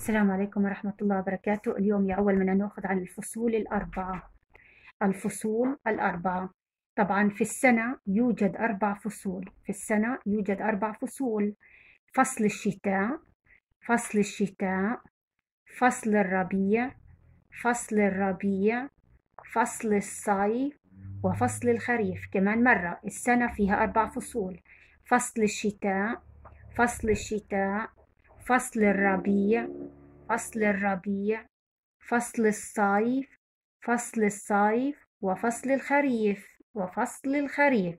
السلام عليكم ورحمة الله وبركاته اليوم يا أول بدنا ناخذ عن الفصول الأربعة الفصول الأربعة طبعا في السنة يوجد أربع فصول في السنة يوجد أربع فصول فصل الشتاء فصل الشتاء فصل الربيع فصل الربيع فصل الصيف وفصل الخريف كمان مرة السنة فيها أربع فصول فصل الشتاء فصل الشتاء فصل الربيع فصل الربيع فصل الصيف فصل الصيف وفصل الخريف وفصل الخريف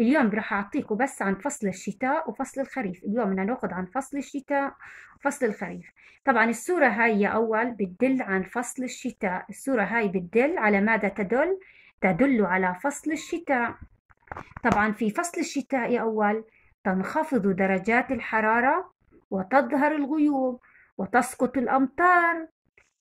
اليوم راح أعطيكم بس عن فصل الشتاء وفصل الخريف اليوم بدنا ناخذ عن فصل الشتاء وفصل الخريف طبعا الصورة هاي أول بتدل عن فصل الشتاء الصورة هاي بتدل على ماذا تدل تدل على فصل الشتاء طبعا في فصل الشتاء أول تنخفض درجات الحرارة وتظهر الغيوم وتسقط الأمطار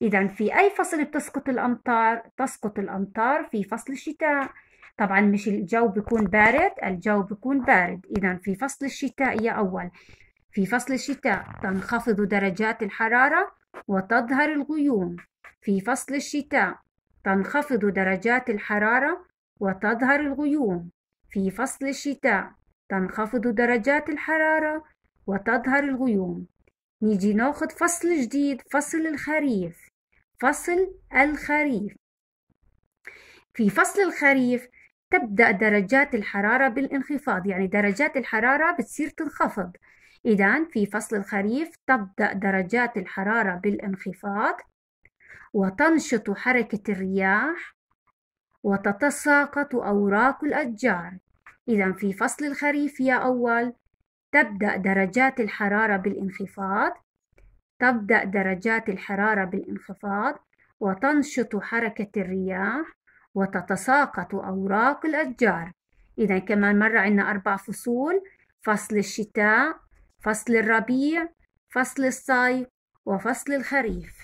إذا في أي فصل بتسقط الأمطار؟ تسقط الأمطار في فصل الشتاء طبعا مش الجو بيكون بارد الجو بيكون بارد إذا في فصل الشتاء يا أول في فصل الشتاء تنخفض درجات الحرارة وتظهر الغيوم في فصل الشتاء تنخفض درجات الحرارة وتظهر الغيوم في فصل الشتاء تنخفض درجات الحرارة وتظهر الغيوم نيجي ناخد فصل جديد فصل الخريف فصل الخريف في فصل الخريف تبدأ درجات الحرارة بالانخفاض يعني درجات الحرارة بتصير تنخفض إذا في فصل الخريف تبدأ درجات الحرارة بالانخفاض وتنشط حركة الرياح وتتساقط أوراق الأشجار إذا في فصل الخريف يا أول تبدأ درجات الحرارة بالانخفاض تبدأ درجات الحرارة بالانخفاض وتنشط حركة الرياح وتتساقط أوراق الأشجار إذا كمان مرة عندنا أربع فصول فصل الشتاء فصل الربيع فصل الصيف وفصل الخريف